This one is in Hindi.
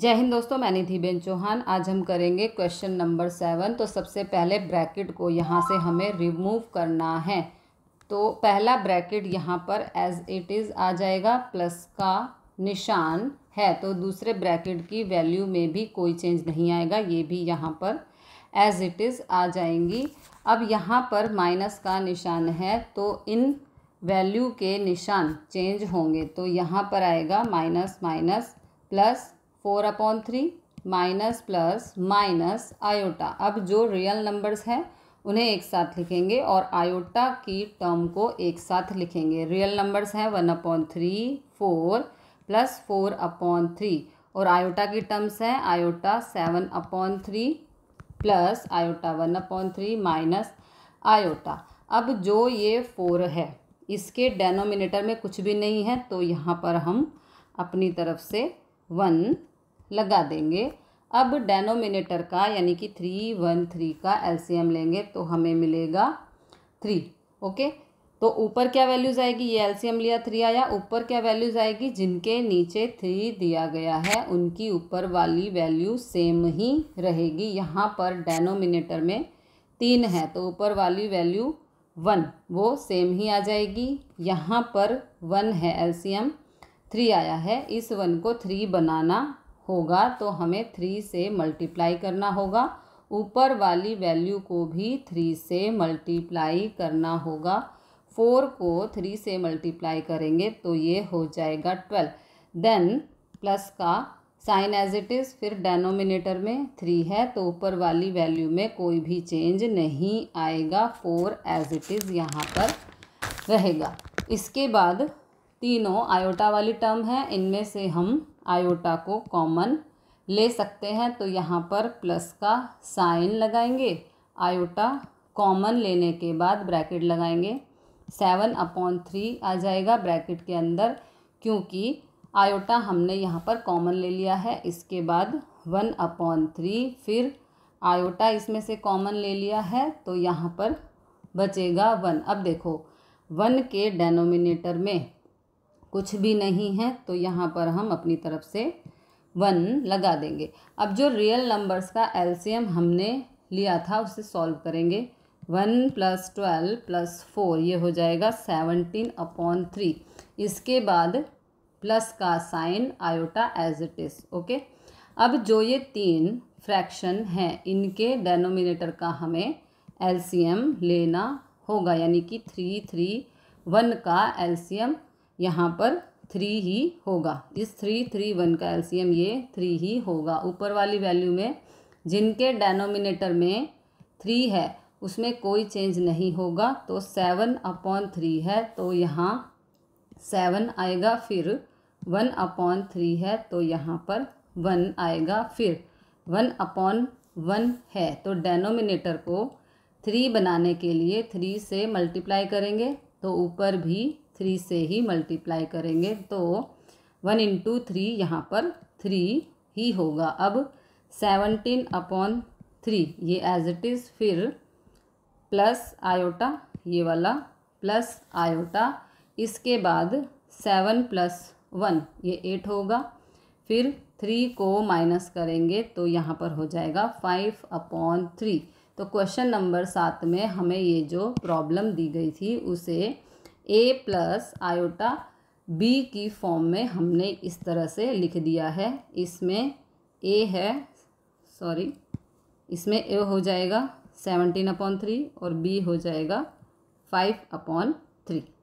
जय हिंद दोस्तों मैं निधिबेन चौहान आज हम करेंगे क्वेश्चन नंबर सेवन तो सबसे पहले ब्रैकेट को यहाँ से हमें रिमूव करना है तो पहला ब्रैकेट यहाँ पर एज इट इज़ आ जाएगा प्लस का निशान है तो दूसरे ब्रैकेट की वैल्यू में भी कोई चेंज नहीं आएगा ये भी यहाँ पर एज इट इज़ आ जाएंगी अब यहाँ पर माइनस का निशान है तो इन वैल्यू के निशान चेंज होंगे तो यहाँ पर आएगा minus minus plus four upon three minus plus minus iota अब जो रियल नंबर्स हैं उन्हें एक साथ लिखेंगे और आयोटा की टर्म को एक साथ लिखेंगे रियल नंबर्स हैं one upon three four plus four upon three और आयोटा की टर्म्स हैं iota seven upon three plus iota one upon three minus iota अब जो ये फोर है इसके डेनोमिनेटर में कुछ भी नहीं है तो यहाँ पर हम अपनी तरफ से वन लगा देंगे अब डेनोमिनेटर का यानी कि थ्री वन थ्री का एलसीएम लेंगे तो हमें मिलेगा थ्री ओके तो ऊपर क्या वैल्यूज़ आएगी ये एलसीएम लिया थ्री आया ऊपर क्या वैल्यूज़ आएगी जिनके नीचे थ्री दिया गया है उनकी ऊपर वाली वैल्यू सेम ही रहेगी यहाँ पर डेनोमिनेटर में तीन है तो ऊपर वाली वैल्यू वन वो सेम ही आ जाएगी यहाँ पर वन है एलसीएम थ्री आया है इस वन को थ्री बनाना होगा तो हमें थ्री से मल्टीप्लाई करना होगा ऊपर वाली वैल्यू को भी थ्री से मल्टीप्लाई करना होगा फोर को थ्री से मल्टीप्लाई करेंगे तो ये हो जाएगा ट्वेल्व देन प्लस का साइन एज इट इज़ फिर डेनोमिनेटर में थ्री है तो ऊपर वाली वैल्यू में कोई भी चेंज नहीं आएगा फोर एज इट इज़ यहाँ पर रहेगा इसके बाद तीनों आयोटा वाली टर्म है इनमें से हम आयोटा को कॉमन ले सकते हैं तो यहाँ पर प्लस का साइन लगाएंगे आयोटा कॉमन लेने के बाद ब्रैकेट लगाएंगे सेवन अपॉन थ्री आ जाएगा ब्रैकेट के अंदर क्योंकि आयोटा हमने यहाँ पर कॉमन ले लिया है इसके बाद वन अपॉन थ्री फिर आयोटा इसमें से कॉमन ले लिया है तो यहाँ पर बचेगा वन अब देखो वन के डेनोमिनेटर में कुछ भी नहीं है तो यहाँ पर हम अपनी तरफ से वन लगा देंगे अब जो रियल नंबर्स का एलसीएम हमने लिया था उसे सॉल्व करेंगे one plus twelve plus four ये हो जाएगा सेवनटीन अपॉन थ्री इसके बाद प्लस का sign iota as it is okay अब जो ये तीन फ्रैक्शन हैं इनके डेनोमिनेटर का हमें एलसीएम लेना होगा यानी कि थ्री थ्री वन का एलसीएम यहाँ पर थ्री ही होगा इस थ्री थ्री वन का एलसीएम ये थ्री ही होगा ऊपर वाली वैल्यू में जिनके डेनोमिनेटर में थ्री है उसमें कोई चेंज नहीं होगा तो सेवन अपॉन थ्री है तो यहाँ सेवन आएगा फिर वन अपॉन थ्री है तो यहाँ पर वन आएगा फिर वन अपॉन वन है तो डेनोमिनेटर को थ्री बनाने के लिए थ्री से मल्टीप्लाई करेंगे तो ऊपर भी थ्री से ही मल्टीप्लाई करेंगे तो वन इंटू थ्री यहाँ पर थ्री ही होगा अब सेवनटीन अपॉन थ्री ये एज इट इज़ फिर प्लस आयोटा ये वाला प्लस आयोटा इसके बाद सेवन प्लस वन ये एट होगा फिर थ्री को माइनस करेंगे तो यहाँ पर हो जाएगा फाइव अपॉन थ्री तो क्वेश्चन नंबर सात में हमें ये जो प्रॉब्लम दी गई थी उसे ए प्लस आयोटा बी की फॉर्म में हमने इस तरह से लिख दिया है इसमें ए है सॉरी इसमें ए हो जाएगा सेवनटीन अपॉन थ्री और बी हो जाएगा फाइव अपॉन थ्री